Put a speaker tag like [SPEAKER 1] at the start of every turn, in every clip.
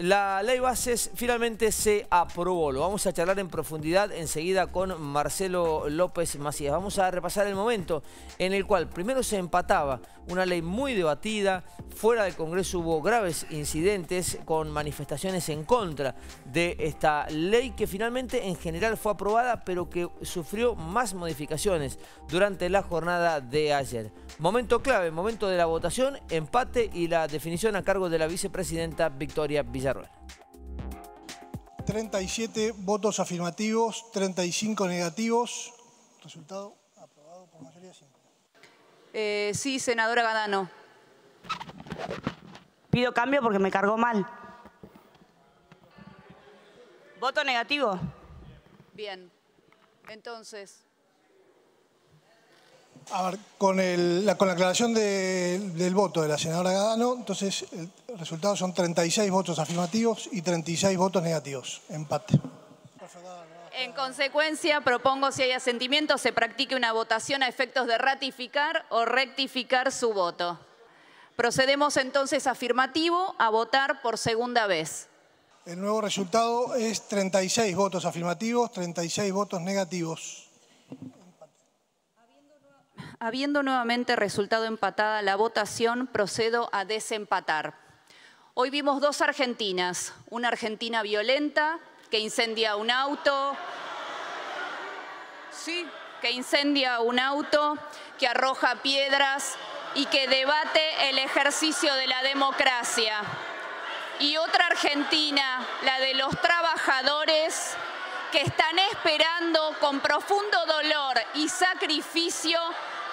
[SPEAKER 1] la ley bases finalmente se aprobó. Lo vamos a charlar en profundidad enseguida con Marcelo López Macías. Vamos a repasar el momento en el cual primero se empataba una ley muy debatida. Fuera del Congreso hubo graves incidentes con manifestaciones en contra de esta ley que finalmente en general fue aprobada pero que sufrió más modificaciones durante la jornada de ayer. Momento clave, momento de la votación, empate y la definición a cargo de la vicepresidenta Victoria Villarreal. 37 votos afirmativos, 35 negativos. Resultado aprobado por mayoría simple. Eh,
[SPEAKER 2] sí, senadora Gadano. Pido cambio porque me cargó mal. ¿Voto negativo? Bien. Entonces.
[SPEAKER 1] A ver, con, la, con la aclaración del voto de la senadora Gadano, entonces el resultado son 36 votos afirmativos y 36 votos negativos. Empate.
[SPEAKER 2] En consecuencia, propongo si hay asentimiento se practique una votación a efectos de ratificar o rectificar su voto. Procedemos entonces afirmativo a votar por segunda
[SPEAKER 1] vez. El nuevo resultado es 36 votos afirmativos, 36 votos negativos.
[SPEAKER 2] Habiendo nuevamente resultado empatada la votación, procedo a desempatar. Hoy vimos dos Argentinas, una Argentina violenta que incendia un auto. Sí, que incendia un auto, que arroja piedras y que debate el ejercicio de la democracia. Y otra Argentina, la de los trabajadores que están esperando con profundo dolor y sacrificio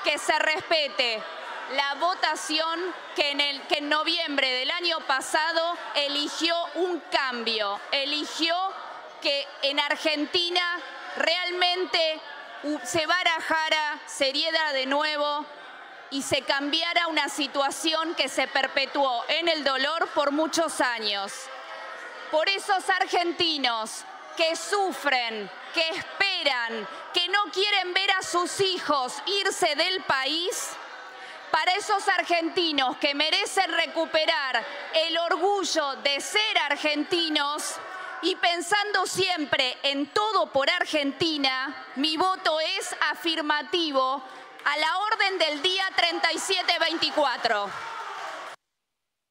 [SPEAKER 2] que se respete la votación que en, que en noviembre del año pasado eligió un cambio, eligió que en Argentina realmente se barajara, se de nuevo y se cambiara una situación que se perpetuó en el dolor por muchos años. Por esos argentinos que sufren, que esperan, que no quieren ver a sus hijos irse del país, para esos argentinos que merecen recuperar el orgullo de ser argentinos y pensando siempre en todo por Argentina, mi voto es afirmativo a la orden del día 3724.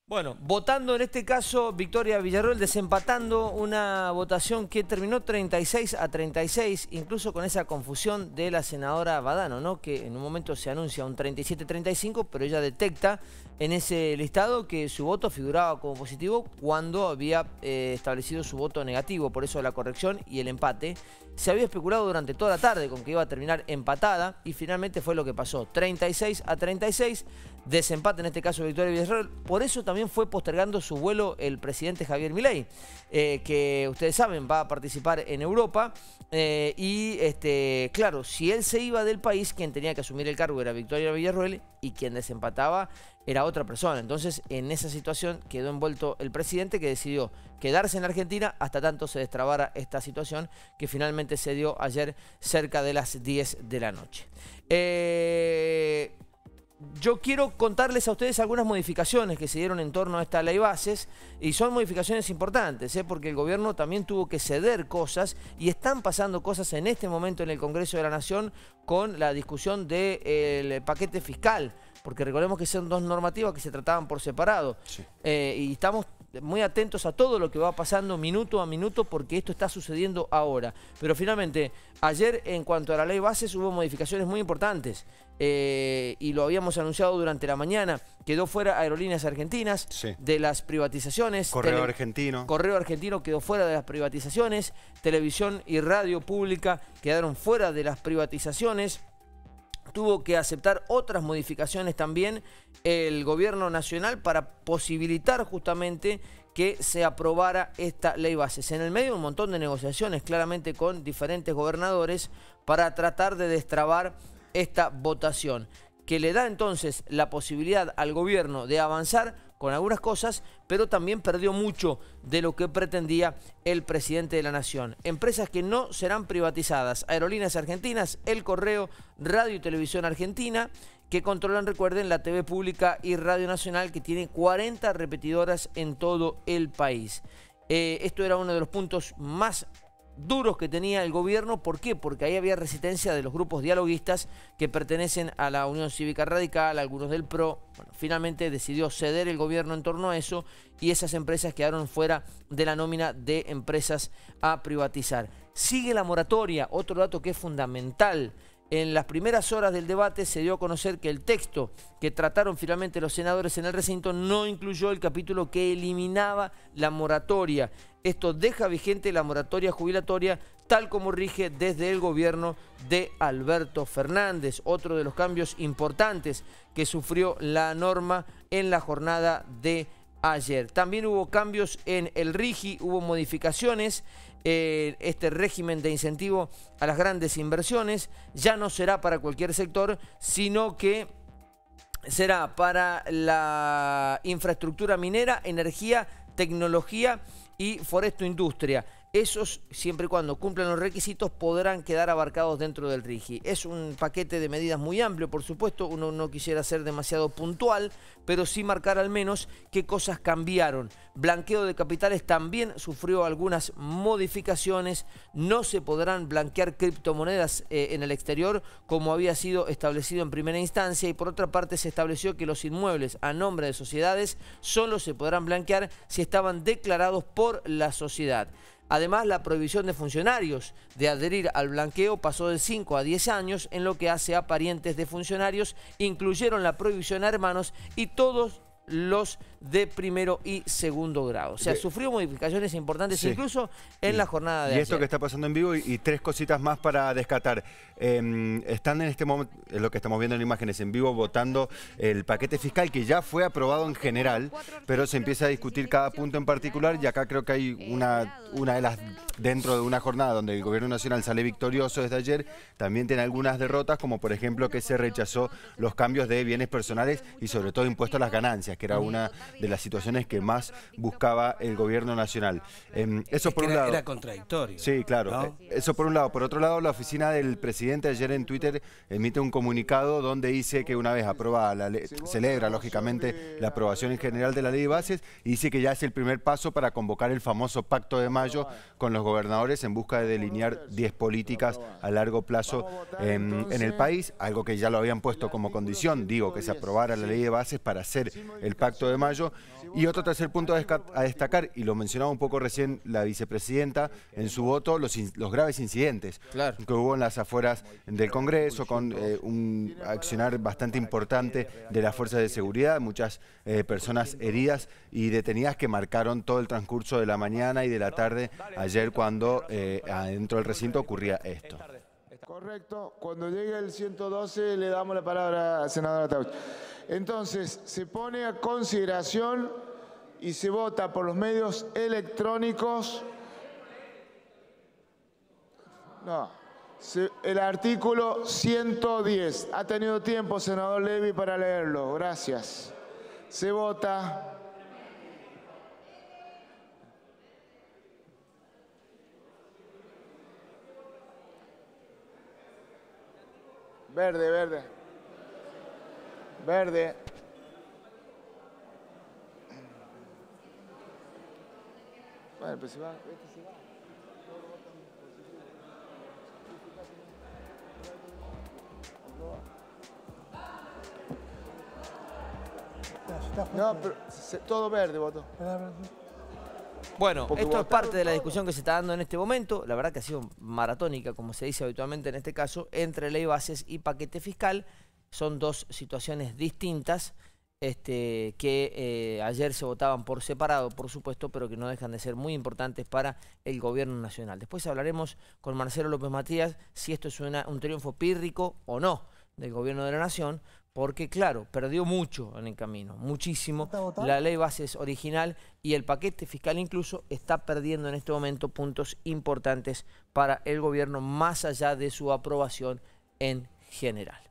[SPEAKER 1] Bueno, votando en este caso Victoria Villarroel, desempatando una votación que terminó 36 a 36, incluso con esa confusión de la senadora Badano, ¿no? que en un momento se anuncia un 37-35, pero ella detecta en ese listado que su voto figuraba como positivo cuando había eh, establecido su voto negativo, por eso la corrección y el empate. Se había especulado durante toda la tarde con que iba a terminar empatada y finalmente fue lo que pasó, 36 a 36 desempate, en este caso Victoria Villarreal. Por eso también fue postergando su vuelo el presidente Javier Milei, eh, que ustedes saben va a participar en Europa. Eh, y este, claro, si él se iba del país, quien tenía que asumir el cargo era Victoria Villarroel y quien desempataba era otra persona. Entonces, en esa situación quedó envuelto el presidente que decidió quedarse en la Argentina hasta tanto se destrabara esta situación que finalmente se dio ayer cerca de las 10 de la noche. Eh, yo quiero contarles a ustedes algunas modificaciones que se dieron en torno a esta ley bases y son modificaciones importantes, ¿eh? porque el gobierno también tuvo que ceder cosas y están pasando cosas en este momento en el Congreso de la Nación con la discusión del eh, paquete fiscal, porque recordemos que son dos normativas que se trataban por separado eh, y estamos muy atentos a todo lo que va pasando minuto a minuto porque esto está sucediendo ahora. Pero finalmente, ayer en cuanto a la ley base hubo modificaciones muy importantes eh, y lo habíamos anunciado durante la mañana. Quedó fuera Aerolíneas Argentinas de las privatizaciones. Correo Argentino. Correo Argentino quedó fuera de las privatizaciones. Televisión y radio pública quedaron fuera de las privatizaciones tuvo que aceptar otras modificaciones también el gobierno nacional para posibilitar justamente que se aprobara esta ley bases. En el medio un montón de negociaciones claramente con diferentes gobernadores para tratar de destrabar esta votación, que le da entonces la posibilidad al gobierno de avanzar con algunas cosas, pero también perdió mucho de lo que pretendía el presidente de la Nación. Empresas que no serán privatizadas, Aerolíneas Argentinas, El Correo, Radio y Televisión Argentina, que controlan, recuerden, la TV Pública y Radio Nacional, que tiene 40 repetidoras en todo el país. Eh, esto era uno de los puntos más duros que tenía el gobierno. ¿Por qué? Porque ahí había resistencia de los grupos dialoguistas que pertenecen a la Unión Cívica Radical, algunos del PRO. finalmente decidió ceder el gobierno en torno a eso y esas empresas quedaron fuera de la nómina de empresas a privatizar. Sigue la moratoria, otro dato que es fundamental en las primeras horas del debate se dio a conocer que el texto que trataron finalmente los senadores en el recinto no incluyó el capítulo que eliminaba la moratoria. Esto deja vigente la moratoria jubilatoria tal como rige desde el gobierno de Alberto Fernández. Otro de los cambios importantes que sufrió la norma en la jornada de ayer. También hubo cambios en el RIGI, hubo modificaciones. este régimen de incentivo a las grandes inversiones ya no será para cualquier sector, sino que será para la infraestructura minera, energía, tecnología y foresto industria esos, siempre y cuando cumplan los requisitos, podrán quedar abarcados dentro del RIGI. Es un paquete de medidas muy amplio, por supuesto, uno no quisiera ser demasiado puntual, pero sí marcar al menos qué cosas cambiaron. Blanqueo de capitales también sufrió algunas modificaciones, no se podrán blanquear criptomonedas eh, en el exterior como había sido establecido en primera instancia y por otra parte se estableció que los inmuebles a nombre de sociedades solo se podrán blanquear si estaban declarados por la sociedad. Además, la prohibición de funcionarios de adherir al blanqueo pasó de 5 a 10 años, en lo que hace a parientes de funcionarios, incluyeron la prohibición a hermanos y todos los de primero y segundo grado. O sea, sufrió modificaciones importantes incluso en la jornada de ayer. Y esto que
[SPEAKER 3] está pasando en vivo y, tres cositas más para descatar. Em, están en este momento, lo que estamos viendo en imágenes en vivo, votando el paquete fiscal que ya fue aprobado en general, pero se empieza a discutir cada punto en particular y acá creo que hay una, una de las, dentro de una jornada donde el gobierno nacional sale victorioso desde ayer, también tiene algunas derrotas, como por ejemplo que se rechazó los cambios de bienes personales y sobre todo impuesto a las ganancias que era una de las situaciones que más buscaba el gobierno nacional. Em, eso por un lado. Era contradictorio. Sí, claro. Eh, eso por un lado. Por otro lado, la oficina del presidente ayer en Twitter emite un comunicado donde dice que una vez aprobada la ley, celebra lógicamente la aprobación en general de la ley de bases y dice que ya es el primer paso para convocar el famoso pacto de mayo con los gobernadores en busca de delinear 10 políticas a largo plazo em, en, el país, algo que ya lo habían puesto como condición, digo, que se aprobara la ley de bases para hacer el Pacto de Mayo. Y otro tercer punto a destacar, y lo mencionaba un poco recién la vicepresidenta en su voto, los, graves incidentes que hubo en las afueras del Congreso, con eh, un accionar bastante importante de las fuerzas de seguridad, muchas eh, personas heridas y detenidas que marcaron todo el transcurso de la mañana y de la tarde ayer cuando dentro eh, adentro del recinto ocurría esto. Correcto, cuando llegue el 112 le damos la palabra a senadora Tauch. Entonces, se pone a consideración y se vota por los medios electrónicos. No. el artículo 110. Ha tenido tiempo, senador Levy, para leerlo. Gracias. Se vota. Verde, verde. Verde. pues este va. todo verde, voto.
[SPEAKER 1] Bueno, esto es parte de la discusión que se está dando en este momento. La verdad que ha sido maratónica, como se dice habitualmente en este caso, entre ley bases y paquete fiscal son dos situaciones distintas este, que eh, ayer se votaban por separado, por supuesto, pero que no dejan de ser muy importantes para el gobierno nacional. Después hablaremos con Marcelo López Matías si esto es un triunfo pírrico o no del gobierno de la nación, porque claro, perdió mucho en el camino, muchísimo. La ley base es original y el paquete fiscal incluso está perdiendo en este momento puntos importantes para el gobierno más allá de su aprobación en general.